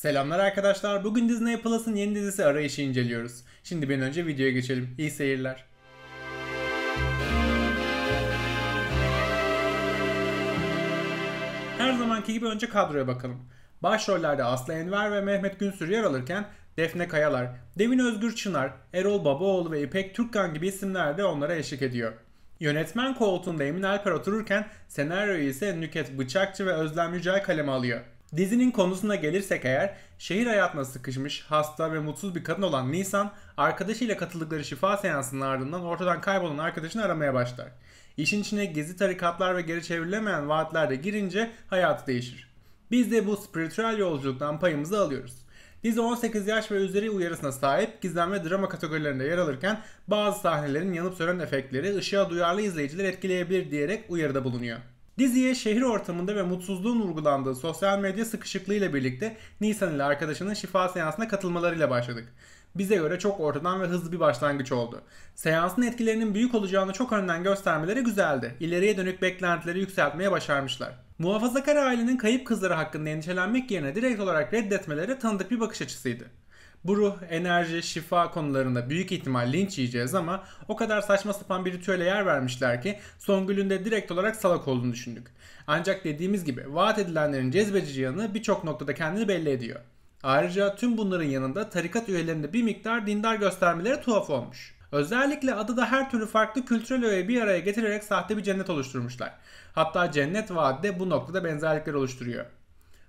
Selamlar arkadaşlar. Bugün Disney Plus'ın yeni dizisi Arayış'ı inceliyoruz. Şimdi bir önce videoya geçelim. İyi seyirler. Her zamanki gibi önce kadroya bakalım. Başrollerde Aslı Enver ve Mehmet Günsür yer alırken Defne Kayalar, Devin Özgür Çınar, Erol Babaoğlu ve İpek Türkkan gibi isimler de onlara eşlik ediyor. Yönetmen koltuğunda Emin Alper otururken senaryoyu ise Nüket Bıçakçı ve Özlem Yücel kaleme alıyor. Dizinin konusuna gelirsek eğer, şehir hayatına sıkışmış, hasta ve mutsuz bir kadın olan Nisan, arkadaşıyla katıldıkları şifa seansının ardından ortadan kaybolan arkadaşını aramaya başlar. İşin içine gizli tarikatlar ve geri çevrilemeyen vaatler de girince hayatı değişir. Biz de bu spiritüel yolculuktan payımızı alıyoruz. Dizi 18 yaş ve üzeri uyarısına sahip gizem ve drama kategorilerinde yer alırken bazı sahnelerin yanıp sönen efektleri ışığa duyarlı izleyiciler etkileyebilir diyerek uyarıda bulunuyor. Diziye şehir ortamında ve mutsuzluğun vurgulandığı sosyal medya sıkışıklığıyla birlikte Nisan ile arkadaşının şifa seansına katılmalarıyla başladık. Bize göre çok ortadan ve hızlı bir başlangıç oldu. Seansın etkilerinin büyük olacağını çok önden göstermeleri güzeldi. İleriye dönük beklentileri yükseltmeye başarmışlar. Muhafazakar ailenin kayıp kızları hakkında endişelenmek yerine direkt olarak reddetmeleri tanıdık bir bakış açısıydı. Bu ruh, enerji, şifa konularında büyük ihtimal linç yiyeceğiz ama o kadar saçma sapan bir ritüele yer vermişler ki Songül'ün de direkt olarak salak olduğunu düşündük. Ancak dediğimiz gibi vaat edilenlerin cezbedici yanı birçok noktada kendini belli ediyor. Ayrıca tüm bunların yanında tarikat üyelerinde bir miktar dindar göstermeleri tuhaf olmuş. Özellikle adada her türlü farklı kültürel öğeyi bir araya getirerek sahte bir cennet oluşturmuşlar. Hatta cennet vaadi de bu noktada benzerlikler oluşturuyor.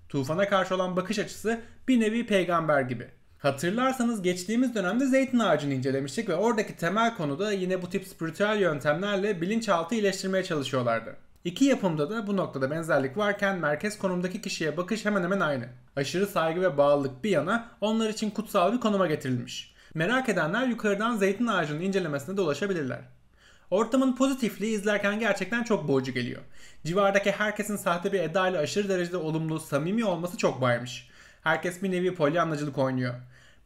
Tufana karşı olan bakış açısı bir nevi peygamber gibi. Hatırlarsanız geçtiğimiz dönemde zeytin ağacını incelemiştik ve oradaki temel konuda yine bu tip spiritüel yöntemlerle bilinçaltı iyileştirmeye çalışıyorlardı. İki yapımda da bu noktada benzerlik varken merkez konumdaki kişiye bakış hemen hemen aynı. Aşırı saygı ve bağlılık bir yana onlar için kutsal bir konuma getirilmiş. Merak edenler yukarıdan zeytin ağacının incelemesine de ulaşabilirler. Ortamın pozitifliği izlerken gerçekten çok boğucu geliyor. Civardaki herkesin sahte bir edayla aşırı derecede olumlu, samimi olması çok baymış. Herkes bir nevi polyanlacılık oynuyor.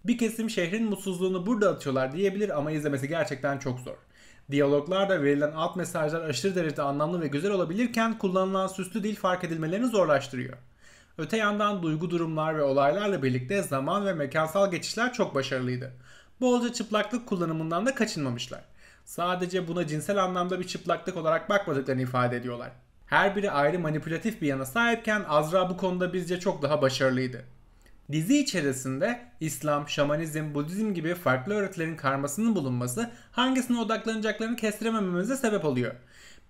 Bir kesim şehrin mutsuzluğunu burada atıyorlar diyebilir ama izlemesi gerçekten çok zor. Diyaloglarda verilen alt mesajlar aşırı derecede anlamlı ve güzel olabilirken kullanılan süslü dil fark edilmelerini zorlaştırıyor. Öte yandan duygu durumlar ve olaylarla birlikte zaman ve mekansal geçişler çok başarılıydı. Bolca çıplaklık kullanımından da kaçınmamışlar. Sadece buna cinsel anlamda bir çıplaklık olarak bakmadıklarını ifade ediyorlar. Her biri ayrı manipülatif bir yana sahipken Azra bu konuda bizce çok daha başarılıydı. Dizi içerisinde İslam, Şamanizm, Budizm gibi farklı öğretilerin karmasının bulunması hangisine odaklanacaklarını kestiremememize sebep oluyor.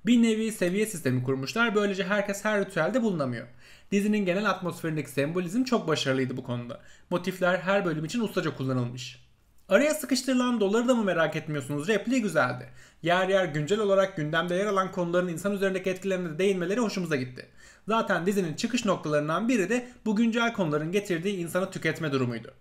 Bir nevi seviye sistemi kurmuşlar böylece herkes her ritüelde bulunamıyor. Dizinin genel atmosferindeki sembolizm çok başarılıydı bu konuda. Motifler her bölüm için ustaca kullanılmış. Araya sıkıştırılan doları da mı merak etmiyorsunuz? Repliği güzeldi. Yer yer güncel olarak gündemde yer alan konuların insan üzerindeki etkilerine de değinmeleri hoşumuza gitti. Zaten dizinin çıkış noktalarından biri de bu güncel konuların getirdiği insanı tüketme durumuydu.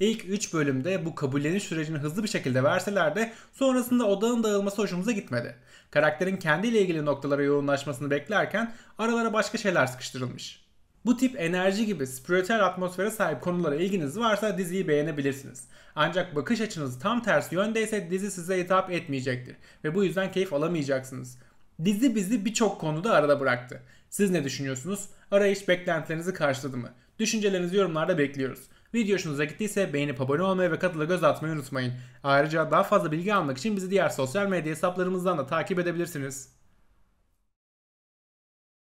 İlk 3 bölümde bu kabulleniş sürecini hızlı bir şekilde verseler de sonrasında odağın dağılması hoşumuza gitmedi. Karakterin kendiyle ilgili noktalara yoğunlaşmasını beklerken aralara başka şeyler sıkıştırılmış. Bu tip enerji gibi spiritüel atmosfere sahip konulara ilginiz varsa diziyi beğenebilirsiniz. Ancak bakış açınız tam tersi yöndeyse dizi size hitap etmeyecektir ve bu yüzden keyif alamayacaksınız. Dizi bizi birçok konuda arada bıraktı. Siz ne düşünüyorsunuz? Arayış beklentilerinizi karşıladı mı? Düşüncelerinizi yorumlarda bekliyoruz. Video hoşunuza gittiyse beğenip abone olmayı ve katıla göz atmayı unutmayın. Ayrıca daha fazla bilgi almak için bizi diğer sosyal medya hesaplarımızdan da takip edebilirsiniz.